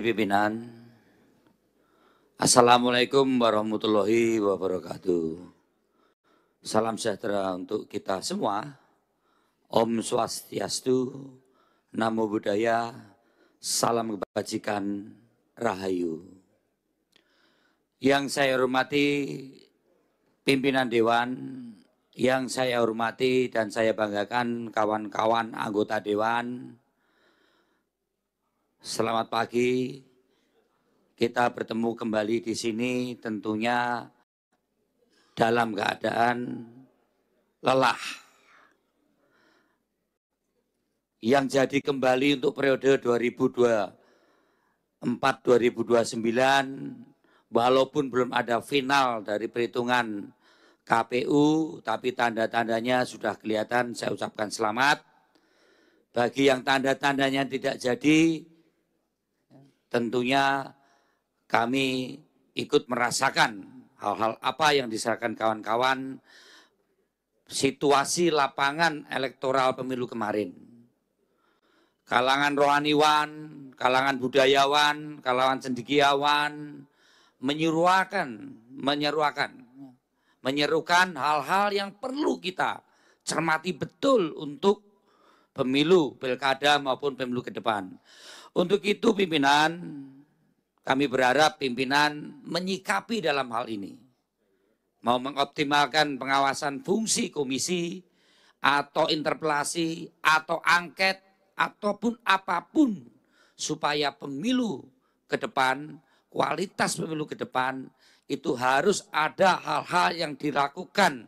pimpinan. Assalamualaikum warahmatullahi wabarakatuh. Salam sejahtera untuk kita semua. Om Swastiastu, Namo Buddhaya, Salam Kebajikan, Rahayu. Yang saya hormati pimpinan Dewan, yang saya hormati dan saya banggakan kawan-kawan anggota Dewan, Selamat pagi. Kita bertemu kembali di sini tentunya dalam keadaan lelah. Yang jadi kembali untuk periode 2024-2029 walaupun belum ada final dari perhitungan KPU tapi tanda-tandanya sudah kelihatan saya ucapkan selamat. Bagi yang tanda-tandanya tidak jadi, tentunya kami ikut merasakan hal-hal apa yang diserahkan kawan-kawan situasi lapangan elektoral pemilu kemarin. Kalangan rohaniwan, kalangan budayawan, kalangan cendekiawan menyeruakan, menyeruakan, menyerukan hal-hal yang perlu kita cermati betul untuk pemilu, pilkada maupun pemilu ke depan. Untuk itu pimpinan, kami berharap pimpinan menyikapi dalam hal ini. Mau mengoptimalkan pengawasan fungsi komisi, atau interpelasi, atau angket, ataupun apapun supaya pemilu ke depan, kualitas pemilu ke depan itu harus ada hal-hal yang dilakukan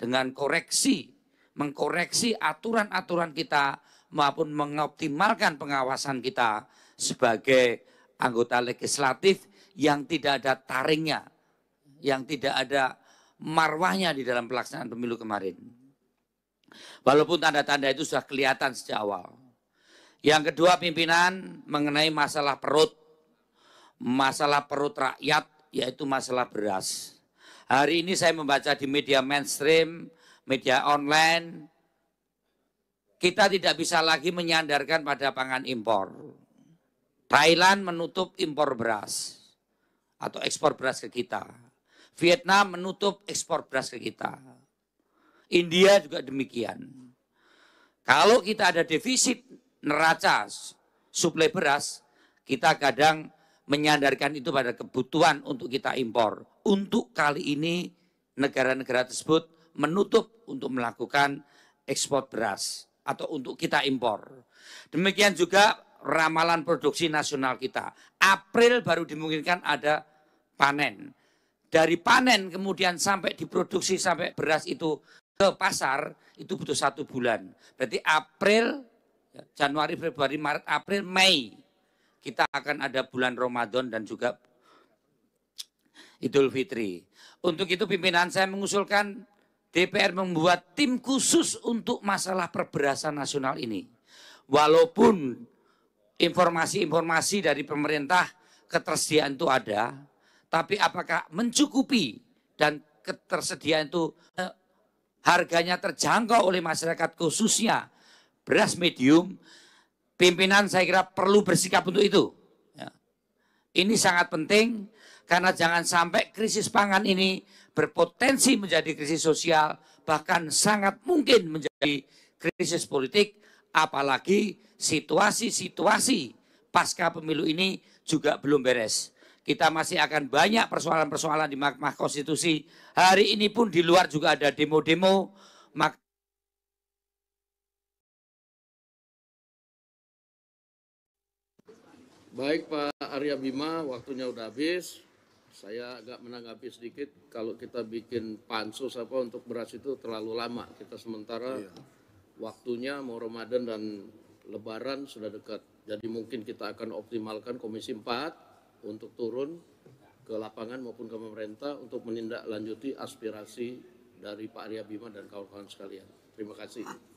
dengan koreksi mengkoreksi aturan-aturan kita maupun mengoptimalkan pengawasan kita sebagai anggota legislatif yang tidak ada taringnya, yang tidak ada marwahnya di dalam pelaksanaan pemilu kemarin. Walaupun tanda-tanda itu sudah kelihatan sejak awal. Yang kedua pimpinan mengenai masalah perut, masalah perut rakyat yaitu masalah beras. Hari ini saya membaca di media mainstream media online, kita tidak bisa lagi menyandarkan pada pangan impor. Thailand menutup impor beras atau ekspor beras ke kita. Vietnam menutup ekspor beras ke kita. India juga demikian. Kalau kita ada defisit neraca suplai beras, kita kadang menyandarkan itu pada kebutuhan untuk kita impor. Untuk kali ini negara-negara tersebut menutup untuk melakukan ekspor beras atau untuk kita impor. Demikian juga ramalan produksi nasional kita. April baru dimungkinkan ada panen. Dari panen kemudian sampai diproduksi sampai beras itu ke pasar itu butuh satu bulan. Berarti April, ya, Januari, Februari, Maret, April, Mei kita akan ada bulan Ramadan dan juga Idul Fitri. Untuk itu pimpinan saya mengusulkan DPR membuat tim khusus untuk masalah perberasan nasional ini. Walaupun informasi-informasi dari pemerintah ketersediaan itu ada, tapi apakah mencukupi dan ketersediaan itu eh, harganya terjangkau oleh masyarakat khususnya beras medium, pimpinan saya kira perlu bersikap untuk itu. Ini sangat penting karena jangan sampai krisis pangan ini berpotensi menjadi krisis sosial, bahkan sangat mungkin menjadi krisis politik, apalagi situasi-situasi pasca pemilu ini juga belum beres. Kita masih akan banyak persoalan-persoalan di Mahkamah Konstitusi. Hari ini pun di luar juga ada demo-demo, Baik Pak. Arya Bima, waktunya udah habis. Saya agak menanggapi sedikit kalau kita bikin pansus apa untuk beras itu terlalu lama. Kita sementara iya. waktunya mau Ramadan dan Lebaran sudah dekat. Jadi mungkin kita akan optimalkan Komisi 4 untuk turun ke lapangan maupun ke pemerintah untuk menindaklanjuti aspirasi dari Pak Arya Bima dan kawan-kawan sekalian. Terima kasih.